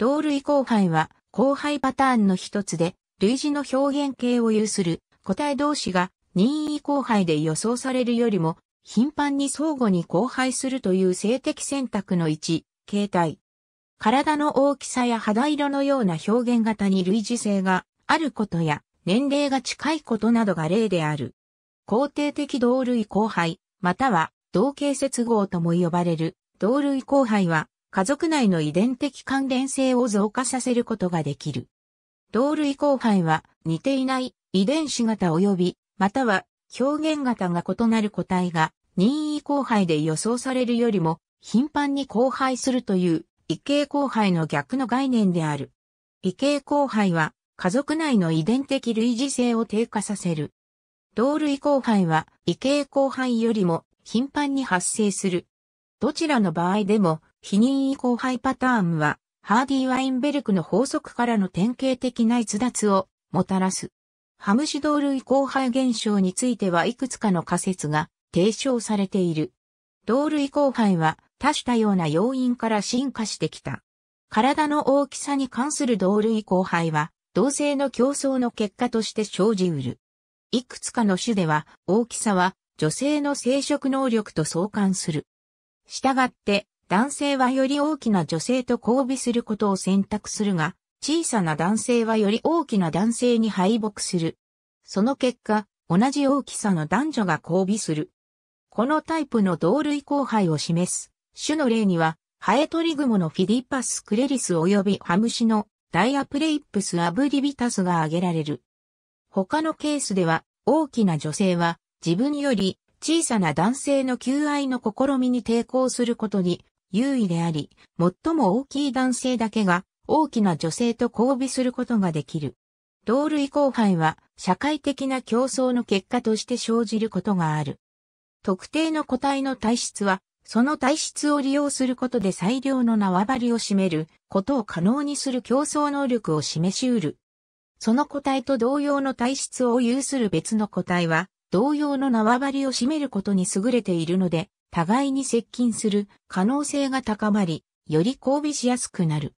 同類交配は、交配パターンの一つで、類似の表現形を有する個体同士が任意交配で予想されるよりも、頻繁に相互に交配するという性的選択の一、形態。体の大きさや肌色のような表現型に類似性があることや、年齢が近いことなどが例である。肯定的同類交配、または同型接合とも呼ばれる同類交配は、家族内の遺伝的関連性を増加させることができる。同類交配は似ていない遺伝子型及びまたは表現型が異なる個体が任意交配で予想されるよりも頻繁に交配するという異形交配の逆の概念である。異形交配は家族内の遺伝的類似性を低下させる。同類交配は異形交配よりも頻繁に発生するどちらの場合でも、否認移行廃パターンは、ハーディ・ワインベルクの法則からの典型的な逸脱をもたらす。ハムシドール移行廃現象についてはいくつかの仮説が提唱されている。ドール移行廃は多種多様な要因から進化してきた。体の大きさに関するドール移行廃は同性の競争の結果として生じうる。いくつかの種では大きさは女性の生殖能力と相関する。したがって、男性はより大きな女性と交尾することを選択するが、小さな男性はより大きな男性に敗北する。その結果、同じ大きさの男女が交尾する。このタイプの同類交配を示す種の例には、ハエトリグモのフィディパスクレリス及びハムシのダイアプレイプスアブリビタスが挙げられる。他のケースでは、大きな女性は自分より小さな男性の求愛の試みに抵抗することに優位であり、最も大きい男性だけが大きな女性と交尾することができる。同類交配は社会的な競争の結果として生じることがある。特定の個体の体質は、その体質を利用することで最良の縄張りを占めることを可能にする競争能力を示し得る。その個体と同様の体質を有する別の個体は、同様の縄張りを占めることに優れているので、互いに接近する可能性が高まり、より交尾しやすくなる。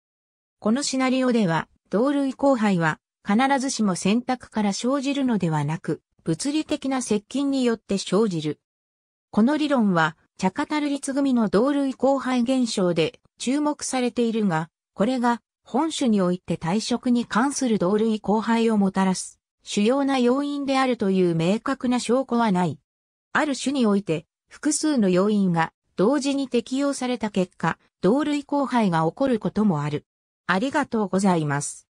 このシナリオでは、同類交配は必ずしも選択から生じるのではなく、物理的な接近によって生じる。この理論は、チャカタルリツ組の同類交配現象で注目されているが、これが本種において退職に関する同類交配をもたらす主要な要因であるという明確な証拠はない。ある種において、複数の要因が同時に適用された結果、同類交配が起こることもある。ありがとうございます。